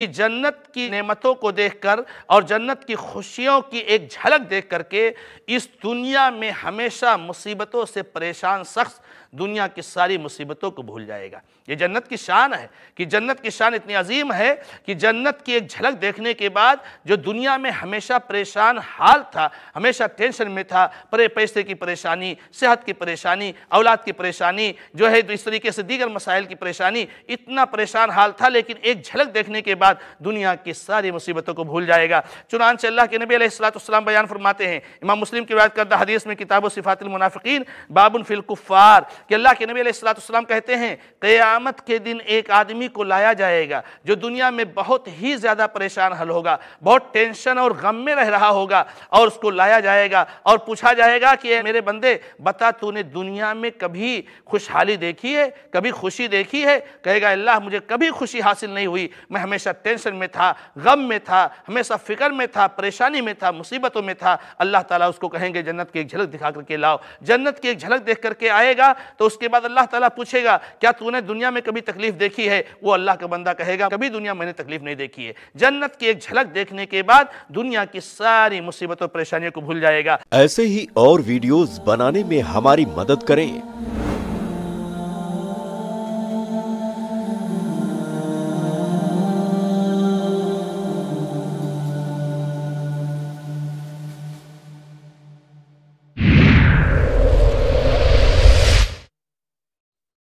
कि जन्नत की नेमतों को देखकर और जन्नत की खुशियों की एक झलक देख कर के इस दुनिया में हमेशा मुसीबतों से परेशान शख्स दुनिया की सारी मुसीबतों को भूल जाएगा ये जन्नत की शान है कि जन्नत की शान इतनी अजीम है कि जन्नत की एक झलक देखने के बाद जो दुनिया में हमेशा परेशान हाल था हमेशा टेंशन में था परे पैसे की परेशानी सेहत की परेशानी औलाद की परेशानी जो है तो इस तरीके से दीगर मसाइल की परेशानी इतना परेशान हाल था लेकिन एक झलक देखने के बाद बाद दुनिया की सारी मुसीबतों को भूल जाएगा चुनानच अल्लाह के नबी सलाम बयान फरमाते हैं इमाम मुस्लिम की बात करता हदीस में किताब सिफ़ातमनाफ़िन बाबन फ़िलकुफ़ार कि अल्लाह के नबी सलाम कहते हैं क़यामत के दिन एक आदमी को लाया जाएगा जो दुनिया में बहुत ही ज़्यादा परेशान हल होगा बहुत टेंशन और गम में रह रहा होगा और उसको लाया जाएगा और पूछा जाएगा कि मेरे बंदे बता तूने दुनिया में कभी खुशहाली देखी है कभी खुशी देखी है कहेगा अल्लाह मुझे कभी खुशी हासिल नहीं हुई मैं हमेशा टेंशन में था गम में था हमेशा फ़िक्र में था परेशानी में था मुसीबतों में था अल्लाह ताला उसको कहेंगे जन्नत की एक झलक दिखा करके लाओ जन्नत की एक झलक देख करके आएगा तो उसके बाद अल्लाह ताला पूछेगा क्या तूने दुनिया में कभी तकलीफ़ देखी है वो अल्लाह का बंदा कहेगा कभी दुनिया मैंने तकलीफ़ नहीं देखी है जन्नत की एक झलक देखने के बाद दुनिया की सारी मुसीबतों परेशानियों को भूल जाएगा ऐसे ही और वीडियोज़ बनाने में हमारी मदद करें